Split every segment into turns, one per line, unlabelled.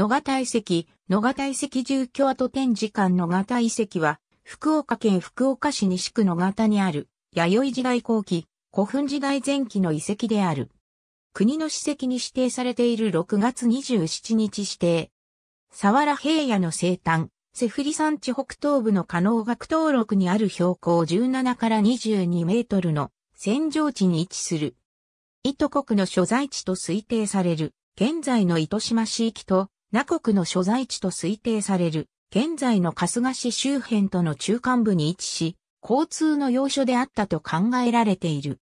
野賀遺跡、野賀遺跡住居跡展示館野賀遺跡は、福岡県福岡市西区野田にある、弥生時代後期、古墳時代前期の遺跡である。国の史跡に指定されている6月27日指定。佐原平野の西端、セフリ山地北東部の加納学登録にある標高17から22メートルの扇状地に位置する。糸国の所在地と推定される、現在の糸島市域と那国の所在地と推定される、現在の春日市周辺との中間部に位置し、交通の要所であったと考えられている。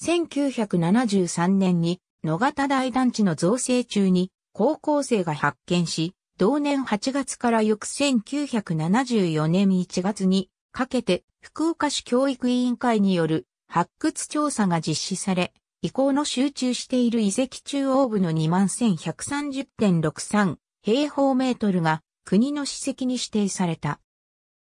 1973年に野方大団地の造成中に高校生が発見し、同年8月から翌1974年1月にかけて福岡市教育委員会による発掘調査が実施され、以降の集中している遺跡中央部の2130.63 1平方メートルが国の史跡に指定された。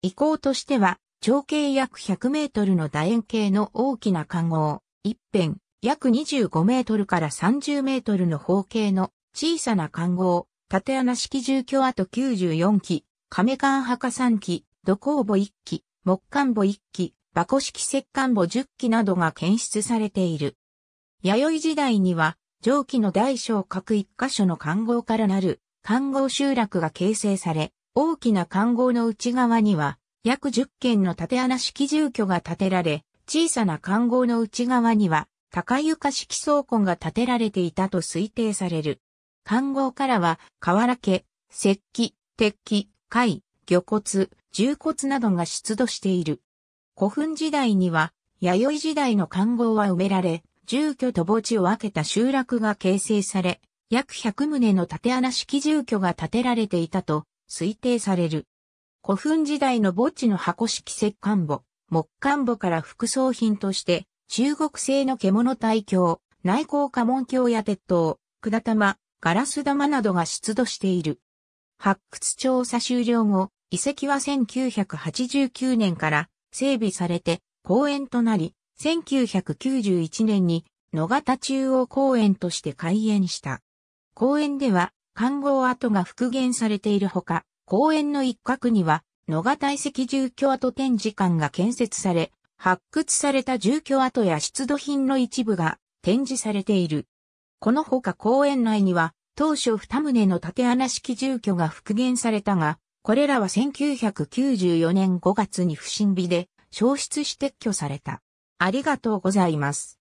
遺構としては、長径約100メートルの楕円形の大きな環合、一辺、約25メートルから30メートルの方形の小さな環合、縦穴式住居跡94基、亀管墓3基、土工墓1基、木管墓1基、馬古式石棺墓10基などが検出されている。弥生時代には、上記の大小各一箇所の官号からなる官号集落が形成され、大きな官号の内側には、約10軒の縦穴式住居が建てられ、小さな官号の内側には、高床式倉庫が建てられていたと推定される。官号からは、瓦家、石器、鉄器、貝、魚骨、重骨などが出土している。古墳時代には、弥生時代の官号は埋められ、住居と墓地を分けた集落が形成され、約100棟の縦穴式住居が建てられていたと推定される。古墳時代の墓地の箱式石棺墓、木棺墓から副葬品として、中国製の獣大橋、内向家紋橋や鉄塔、管玉、ガラス玉などが出土している。発掘調査終了後、遺跡は1989年から整備されて公園となり、1991年に野方中央公園として開園した。公園では、看護跡が復元されているほか、公園の一角には、野方遺跡住居跡展示館が建設され、発掘された住居跡や出土品の一部が展示されている。このほか公園内には、当初二棟の縦穴式住居が復元されたが、これらは1994年5月に不審火で消失し撤去された。ありがとうございます。